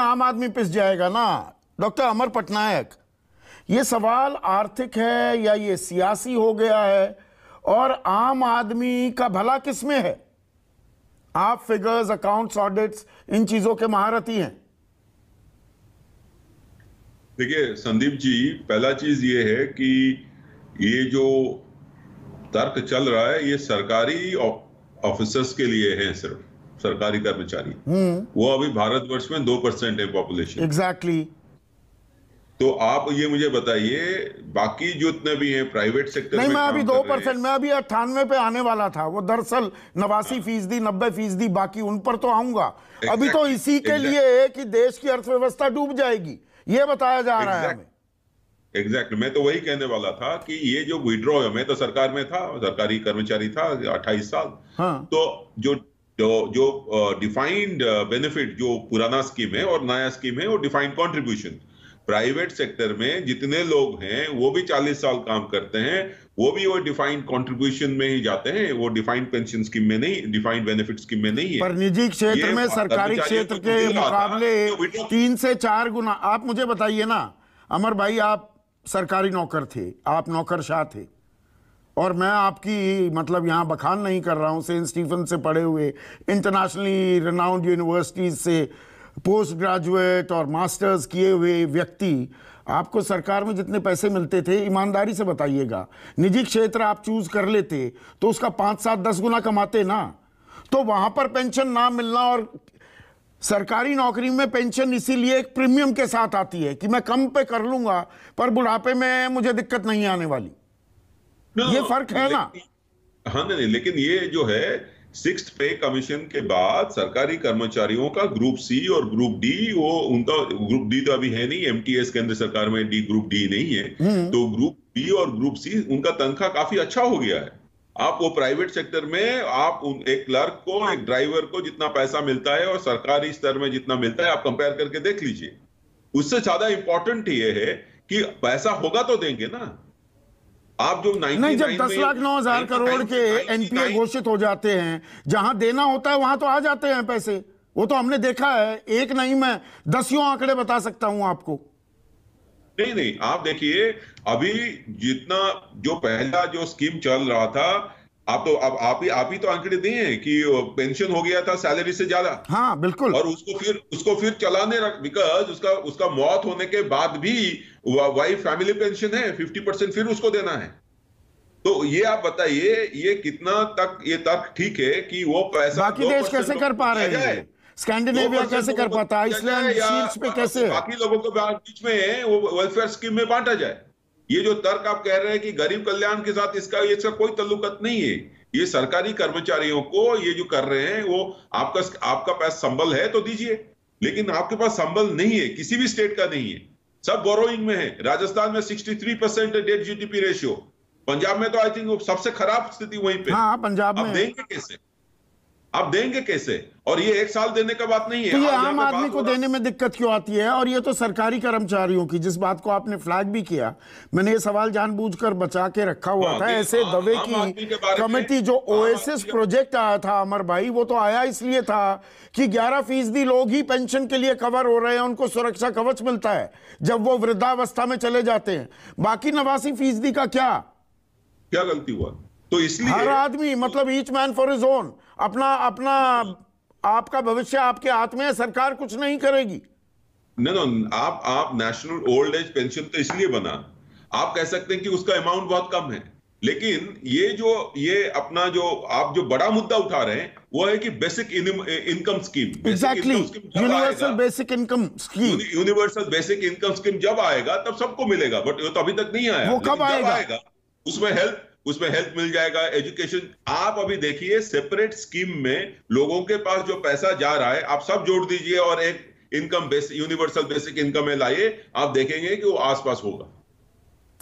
आम आदमी पिस जाएगा ना डॉक्टर अमर पटनायक ये सवाल आर्थिक है या ये सियासी हो गया है और आम आदमी का भला किस में है आप फिगर्स अकाउंट्स ऑडिट्स इन चीजों के महारथी हैं देखिए संदीप जी पहला चीज ये है कि ये जो तर्क चल रहा है ये सरकारी ऑफिसर्स के लिए है सिर्फ सरकारी कर्मचारी हम्म। वो अभी भारतवर्ष में दो परसेंट है पॉपुलेशन एग्जैक्टली तो आप ये मुझे बताइए बाकी इतने भी हैं प्राइवेट सेक्टर नहीं मैं अभी दो परसेंट मैं अभी अट्ठानवे पे आने वाला था वो दरअसल नवासी फीसदी नब्बे फीसदी बाकी उन पर तो आऊंगा अभी तो इसी के लिए लिए कि देश की अर्थव्यवस्था डूब जाएगी ये बताया जा रहा है एग्जैक्ट एग्जैक्ट मैं तो वही कहने वाला था कि ये जो विड्रॉ मैं तो सरकार में था सरकारी कर्मचारी था अट्ठाईस साल हाँ. तो जो जो जो डिफाइंड uh, बेनिफिट uh, जो पुराना स्कीम है और नया स्कीम है वो डिफाइंड कॉन्ट्रीब्यूशन प्राइवेट सेक्टर में जितने लोग हैं वो भी 40 साल काम करते हैं वो भी वो डिफाइंड कंट्रीब्यूशन में ही जाते हैं वो डिफाइंड पेंशन स्कीम में नहीं डिफाइंड बेनिफिट स्कीम में नहीं है पर निजी क्षेत्र में सरकारी क्षेत्र के मुकाबले तीन से चार गुना आप मुझे बताइए ना अमर भाई आप सरकारी नौकर थे आप नौकरशाह थे और मैं आपकी मतलब यहाँ बखान नहीं कर रहा हूँ सेंट स्टीफन से पढ़े हुए इंटरनेशनली रनाउंड यूनिवर्सिटीज़ से पोस्ट ग्रेजुएट और मास्टर्स किए हुए व्यक्ति आपको सरकार में जितने पैसे मिलते थे ईमानदारी से बताइएगा निजी क्षेत्र आप चूज़ कर लेते तो उसका पाँच सात दस गुना कमाते ना तो वहाँ पर पेंशन ना मिलना और सरकारी नौकरी में पेंशन इसीलिए एक प्रीमियम के साथ आती है कि मैं कम पे कर लूँगा पर बुढ़ापे में मुझे दिक्कत नहीं आने वाली ये फर्क है ना हाँ नहीं लेकिन ये जो है सिक्स पे कमीशन के बाद सरकारी कर्मचारियों का ग्रुप सी और ग्रुप डी वो उनका ग्रुप डी तो अभी है नहीं एमटीएस केंद्र सरकार में डी ग्रुप डी नहीं है हम्म। तो ग्रुप बी और ग्रुप सी उनका तनख्वाह काफी अच्छा हो गया है आप वो प्राइवेट सेक्टर में आप उन, एक क्लर्क को हाँ। एक ड्राइवर को जितना पैसा मिलता है और सरकारी स्तर में जितना मिलता है आप कंपेयर करके देख लीजिए उससे ज्यादा इंपॉर्टेंट ये है कि पैसा होगा तो देंगे ना आप जो नहीं जब दस लाख नौ हजार करोड़ के एनपीए घोषित हो जाते हैं जहां देना होता है वहां तो आ जाते हैं पैसे वो तो हमने देखा है एक नहीं मैं दसियों आंकड़े बता सकता हूं आपको नहीं नहीं आप देखिए अभी जितना जो पहला जो स्कीम चल रहा था आप तो आप आप ही आप ही तो आंकड़े दिए हैं कि पेंशन हो गया था सैलरी से ज्यादा हाँ बिल्कुल और उसको फिर उसको फिर चलाने रख बिकॉज उसका उसका मौत होने के बाद भी वाइफ फैमिली पेंशन है फिफ्टी परसेंट फिर उसको देना है तो ये आप बताइए ये कितना तक ये तर्क ठीक है कि वो पैसा बाकी देश कैसे कर पा रहे हैं स्कैंडिनेविया कैसे कर पाता है आइसलैंड पे कैसे बाकी लोगों को बीच में वो वेलफेयर स्कीम में बांटा जाए ये जो तर्क आप कह रहे हैं कि गरीब कल्याण के साथ इसका ये इसका कोई तल्लुकत नहीं है ये सरकारी कर्मचारियों को ये जो कर रहे हैं वो आपका आपका पास संबल है तो दीजिए लेकिन आपके पास संबल नहीं है किसी भी स्टेट का नहीं है सब बोरोइंग में है राजस्थान में 63 percent debt GDP ratio Punjab में तो आई थिंक सबसे खराब स्थिति वहीं पे हाँ, पंजाब में देंगे कैसे आप देंगे कैसे और ये एक साल देने का बात नहीं है तो ये आम आदमी को देने में दिक्कत क्यों आती है और ये तो सरकारी कर्मचारियों की जिस बात को आपने फ्लैग भी किया मैंने ये सवाल जानबूझकर बचा के रखा हुआ हाँ, था ऐसे दवे की कमेटी जो ओएसएस प्रोजेक्ट आया था अमर भाई वो तो आया इसलिए था कि ग्यारह फीसदी लोग ही पेंशन के लिए कवर हो रहे हैं उनको सुरक्षा कवच मिलता है जब वो वृद्धावस्था में चले जाते हैं बाकी नवासी फीसदी का क्या क्या गलती हुआ तो इसलिए हर आदमी तो- मतलब each man for his own अपना अपना आपका भविष्य आपके हाथ में है सरकार कुछ नहीं करेगी नहीं नहीं आप आप नेशनल ओल्ड एज पेंशन तो इसलिए बना आप कह सकते हैं कि उसका अमाउंट बहुत कम है लेकिन ये जो ये अपना जो आप जो बड़ा मुद्दा उठा रहे हैं वो है कि basic income scheme exactly universal basic income scheme universal basic income scheme जब आएगा तब सबको मिलेगा बट वो तो अभी तक नहीं आया वो कब आएगा? आएगा उसमें हेल्थ उसमें हेल्प मिल जाएगा एजुकेशन आप अभी देखिए सेपरेट स्कीम में लोगों के पास जो पैसा जा रहा है आप सब जोड़ दीजिए और एक income basic universal basic income में लाइए आप देखेंगे कि वो आसपास होगा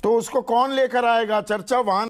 तो उसको कौन लेकर आएगा चर्चा वहां